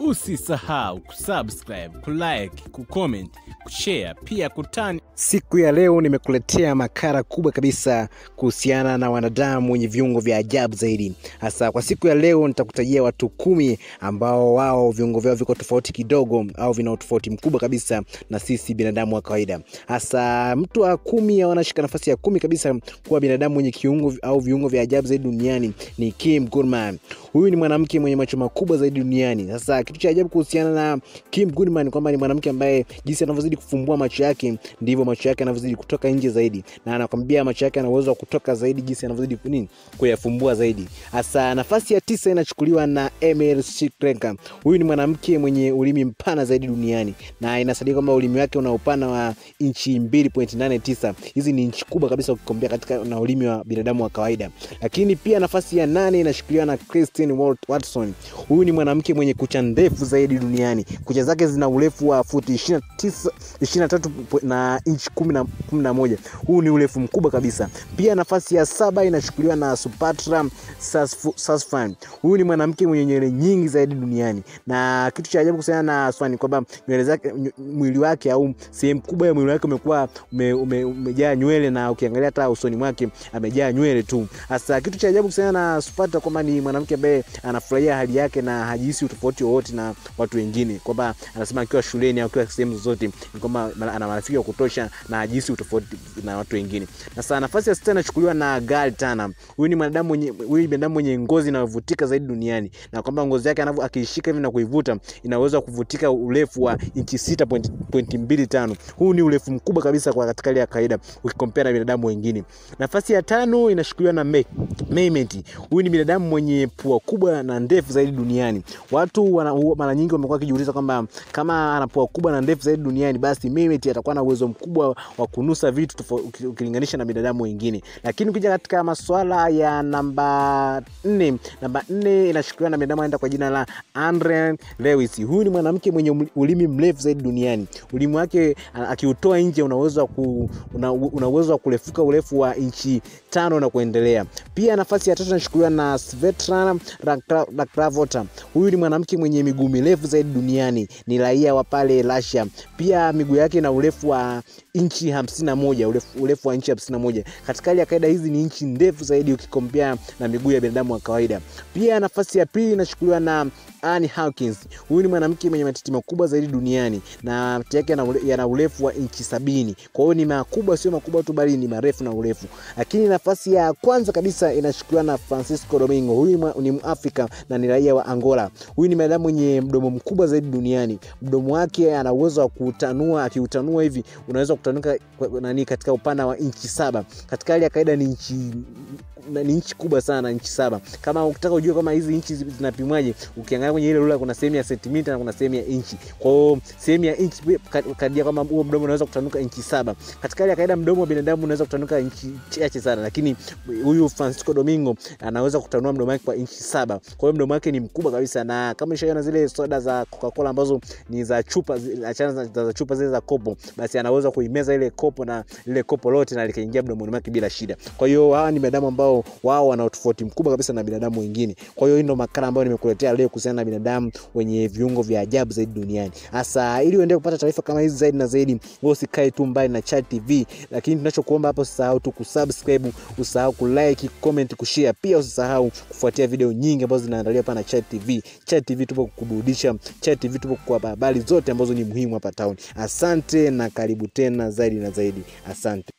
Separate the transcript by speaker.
Speaker 1: Usisahau kusubscribe, kulike, kucomment, kushare pia kutani. Siku ya leo nimekuletea makara kubwa kabisa kuhusiana na wanadamu wenye viungo vya ajabu zaidi. Hasa kwa siku ya leo nitakutajia watu kumi ambao wao viungo vyao viko tofauti kidogo au vina utofauti mkubwa kabisa na sisi binadamu wa kawaida. Hasa mtu wa kumi au anashika nafasi ya kumi kabisa kuwa binadamu mwenye kiungo au viungo vya ajabu zaidi duniani ni Kim gurman Huyu ni mwanamke mwenye macho makubwa zaidi duniani. Sasa kitu cha ajabu kuhusiana na Kim Goodman kwamba ni mwanamke ambaye jinsi anavyozidi kufumbua macho yake ndivyo macho yake anavyozidi kutoka nje zaidi, na anakwambia macho yake ana uwezo wa kutoka zaidi jinsi anavyozidi nini kuyafumbua zaidi. Hasa nafasi ya tisa inachukuliwa na Emil Shikrenka. Huyu ni mwanamke mwenye ulimi mpana zaidi duniani na inasadiki kwamba ulimi wake una upana wa inchi 2.89. Hizi ni inchi kubwa kabisa ukikombea katika na ulimi wa binadamu wa kawaida. Lakini pia nafasi ya nane inashikiliwa na Christine Watson. Huyu ni mwanamke mwenye kucha ndefu zaidi duniani. Kucha zake zina urefu wa futi 29, 23 na inchi 11. Huu ni urefu mkubwa kabisa. Pia nafasi ya saba inachukuliwa na Supatra Sasfan. Huyu ni mwanamke mwenye nywele nyingi zaidi duniani, na kitu cha ajabu kuhusiana na Swan kwamba nywele zake, mwili wake au sehemu kubwa ya mwili wake umekuwa ume, ume, umejaa nywele, na ukiangalia hata usoni mwake amejaa nywele tu. Hasa kitu cha ajabu kuhusiana na Supatra kwamba ni mwanamke ambaye anafurahia hali yake na hajihisi utofauti wowote tofauti na watu wengine, kwamba anasema akiwa shuleni au akiwa sehemu zozote ni kwamba ana marafiki wa kutosha na ajisi tofauti na watu wengine. Sasa nafasi ya sita inachukuliwa na Gal Tana. Huyu ni mwanadamu mwenye huyu ni binadamu mwenye ngozi inayovutika zaidi duniani, na kwamba ngozi yake anavyo akiishika hivi na kuivuta inaweza kuvutika urefu wa inchi 6.25. Huu ni urefu mkubwa kabisa kwa katika ile ya kawaida ukikompea na binadamu wengine. Nafasi ya tano inashukuliwa na Mehmet. Huyu ni binadamu mwenye pua kubwa na ndefu zaidi duniani. Watu wana mara nyingi wamekuwa wakijiuliza kwamba kama anapoa kubwa na ndefu zaidi duniani basi mimi mimiti atakuwa na uwezo mkubwa wa kunusa vitu ukilinganisha na binadamu wengine lakini ukija katika maswala ya namba nne namba nne inashikiliwa na binadamu aenda kwa jina la andre lewis huyu ni mwanamke mwenye ulimi mrefu zaidi duniani ulimi wake akiutoa nje una uwezo wa kurefuka urefu wa nchi tano na kuendelea pia nafasi ya tatu inashikiliwa na svetlana rakravota huyu ni mwanamke mwenye miguu mirefu zaidi duniani ni raia wa pale Russia. Pia miguu yake na urefu wa inchi 51 urefu, urefu wa inchi 51. Katika hali ya kawaida hizi ni inchi ndefu zaidi ukikompea na miguu ya binadamu wa kawaida. Pia nafasi ya pili inachukuliwa na Anne Hawkins. Huyu ni mwanamke mwenye matiti makubwa zaidi duniani na matiti yake yana urefu wa inchi sabini. Kwa hiyo ni makubwa, sio makubwa tu, bali ni marefu na urefu. Lakini nafasi ya kwanza kabisa inashukuliwa na Francisco Domingo. Huyu ni Mwafrika na ni raia wa Angola. Huyu ni madamu mwenye mdomo mkubwa zaidi duniani. Mdomo wake ana uwezo wa kutanua, akiutanua hivi unaweza kutanuka nani katika upana wa inchi saba. Katika hali ya kawaida ni inchi ni nchi kubwa sana nchi saba kama ukitaka ujue kama hizi nchi zinapimwaje ukiangalia kwenye ile rula kuna sehemu ya sentimita na kuna sehemu ya inchi kwao sehemu ya inchi kadia kwamba huo mdomo unaweza kutanuka inchi saba katika hali ya kawaida mdomo wa binadamu unaweza kutanuka inchi chache sana lakini huyu francisco domingo anaweza kutanua mdomo wake kwa inchi saba kwa hiyo mdomo wake ni mkubwa kabisa na kama ishaona zile soda za coca-cola ambazo ni za chupa achana za, za, za chupa zile za kopo basi anaweza kuimeza ile kopo na lile kopo lote na likaingia mdomoni mwake bila shida kwa hiyo hawa ni madamu ambao ambao wao wana utofauti mkubwa kabisa na binadamu wengine. Kwa hiyo hii ndio makala ambayo nimekuletea leo kuhusiana na binadamu wenye viungo vya ajabu zaidi duniani. Sasa ili uendelee kupata taarifa kama hizi zaidi na zaidi, wewe usikae tu mbali na Chat TV, lakini tunachokuomba hapo, usisahau tu kusubscribe, usisahau kulike, comment, kushare, pia usisahau kufuatia video nyingi ambazo zinaandaliwa hapa na Chat TV. Chat TV tupo kukuburudisha, Chat TV tupo kukupa habari zote ambazo ni muhimu hapa town. Asante na karibu tena zaidi na zaidi. Asante.